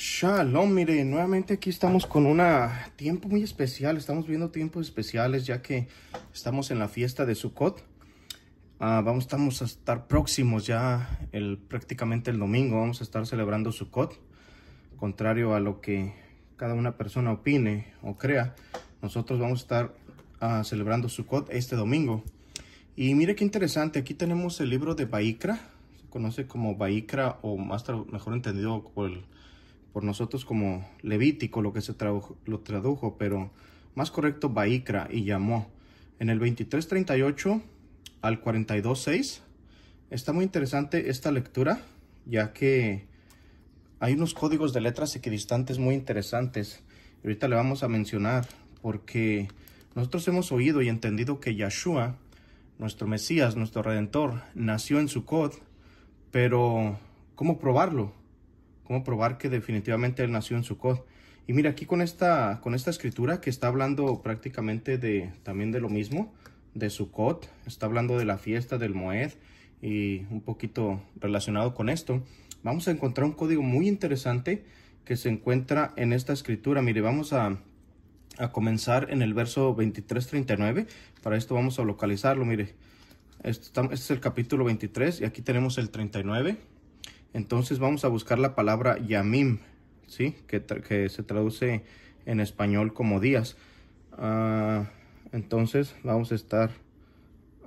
Shalom, mire, nuevamente aquí estamos con un tiempo muy especial, estamos viendo tiempos especiales ya que estamos en la fiesta de Sukkot. Ah, vamos, estamos a estar próximos ya el, prácticamente el domingo, vamos a estar celebrando Sukkot. Contrario a lo que cada una persona opine o crea, nosotros vamos a estar ah, celebrando Sukkot este domingo. Y mire qué interesante, aquí tenemos el libro de Baikra, se conoce como Baikra o más mejor entendido por el por nosotros como Levítico, lo que se tradujo, lo tradujo, pero más correcto Baikra y llamó. En el 38 al 6 está muy interesante esta lectura, ya que hay unos códigos de letras equidistantes muy interesantes. Ahorita le vamos a mencionar porque nosotros hemos oído y entendido que Yeshua, nuestro Mesías, nuestro Redentor, nació en Sukkot, pero ¿cómo probarlo? cómo probar que definitivamente él nació en Sukkot. Y mira, aquí con esta, con esta escritura que está hablando prácticamente de, también de lo mismo, de Sukkot, está hablando de la fiesta del Moed y un poquito relacionado con esto, vamos a encontrar un código muy interesante que se encuentra en esta escritura. Mire, vamos a, a comenzar en el verso 23-39. Para esto vamos a localizarlo, mire. Este, es el capítulo 23 y aquí tenemos el 39. Entonces vamos a buscar la palabra Yamim, ¿sí? Que, se traduce en español como días. Ah, entonces vamos a estar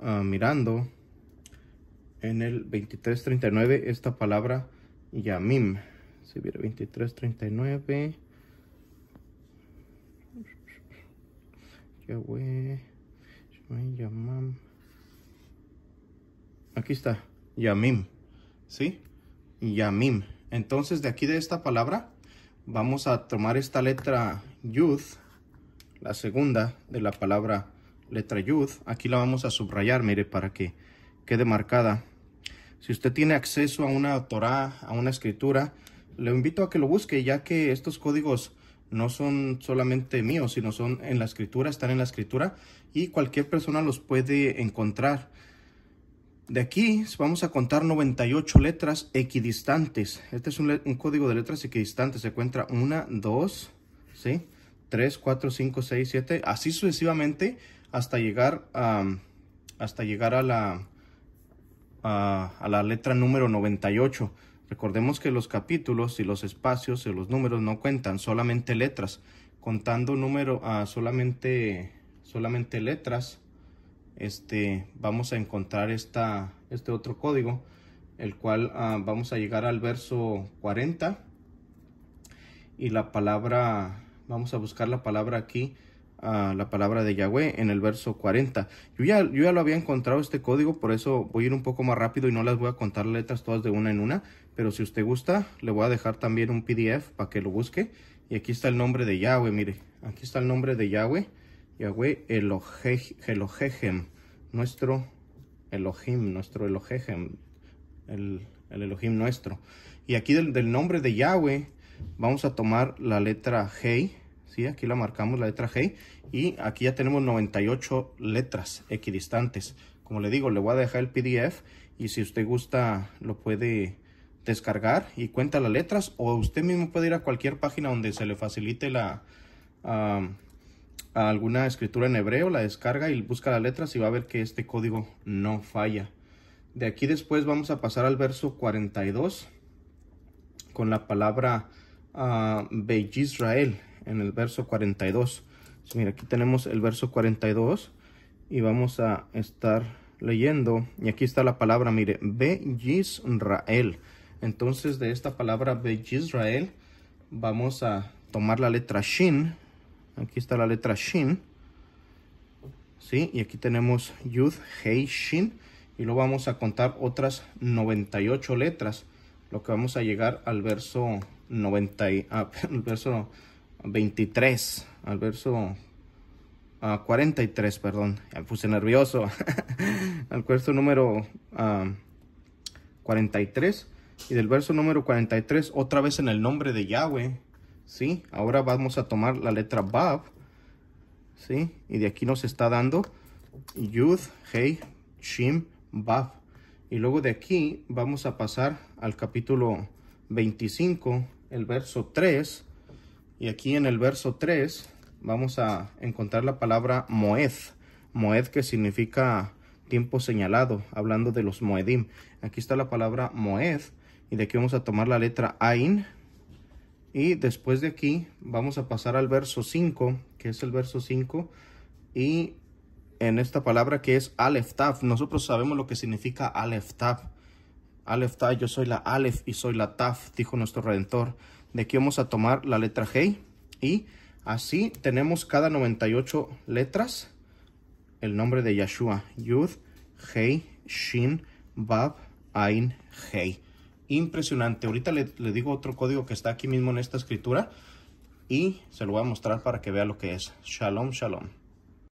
ah, mirando en el 2339 esta palabra Yamim. Si viene 2339. Yahweh, Yamam. Aquí está, Yamim. ¿Sí? Yamim. Entonces de aquí de esta palabra vamos a tomar esta letra Yud, la segunda de la palabra letra Yud. Aquí la vamos a subrayar, mire, para que quede marcada. Si usted tiene acceso a una Torah, a una escritura, le invito a que lo busque, ya que estos códigos no son solamente míos, sino son en la escritura, están en la escritura y cualquier persona los puede encontrar. De aquí vamos a contar 98 letras equidistantes. Este es un, código de letras equidistantes. Se cuenta 1, 2, ¿sí? 3, 4, 5, 6, 7, así sucesivamente hasta llegar a, hasta llegar a la, a, la letra número 98. Recordemos que los capítulos y los espacios y los números no cuentan, solamente letras. Contando número, a ah, solamente, solamente letras, este, vamos a encontrar esta, este otro código, el cual ah, vamos a llegar al verso 40 y la palabra, vamos a buscar la palabra aquí, ah, la palabra de Yahweh en el verso 40. Yo ya, yo ya lo había encontrado este código, por eso voy a ir un poco más rápido y no las voy a contar letras todas de una en una, pero si usted gusta, le voy a dejar también un PDF para que lo busque. Y aquí está el nombre de Yahweh, mire, aquí está el nombre de Yahweh Yahweh Elohe, Elohejem, nuestro Elohim, nuestro Elohejem, el, Elohim nuestro. Y aquí del, nombre de Yahweh vamos a tomar la letra G ¿sí? aquí la marcamos la letra G y aquí ya tenemos 98 letras equidistantes. Como le digo, le voy a dejar el PDF y si usted gusta lo puede descargar y cuenta las letras o usted mismo puede ir a cualquier página donde se le facilite la alguna escritura en hebreo, la descarga y busca las letras y va a ver que este código no falla. De aquí después vamos a pasar al verso 42 con la palabra uh, ah, Israel en el verso 42. mira, aquí tenemos el verso 42 y vamos a estar leyendo. Y aquí está la palabra, mire, Beit Israel. Entonces de esta palabra Be Israel vamos a tomar la letra Shin Aquí está la letra Shin. ¿Sí? Y aquí tenemos Yud, Hei, Shin. Y luego vamos a contar otras 98 letras. Lo que vamos a llegar al verso 90, ah, al verso 23, al verso 43, ah, perdón. Me puse nervioso. al verso número 43. Ah, y del verso número 43, otra vez en el nombre de Yahweh ¿sí? Ahora vamos a tomar la letra Bab, ¿sí? Y de aquí nos está dando Yud, Hey, Shim, Bab. Y luego de aquí vamos a pasar al capítulo 25, el verso 3. Y aquí en el verso 3 vamos a encontrar la palabra Moed. Moed que significa tiempo señalado, hablando de los Moedim. Aquí está la palabra Moed. Y de aquí vamos a tomar la letra Ain, y después de aquí vamos a pasar al verso 5, que es el verso 5. Y en esta palabra que es Alef-Taf, nosotros sabemos lo que significa Alef-Taf. alef yo soy la Alef y soy la Taf, dijo nuestro Redentor. De aquí vamos a tomar la letra Hei Y así tenemos cada 98 letras el nombre de Yeshua. Yud, Hei, Shin, Bab, Ain, Hei impresionante. Ahorita le, digo otro código que está aquí mismo en esta escritura y se lo voy a mostrar para que vea lo que es. Shalom, shalom.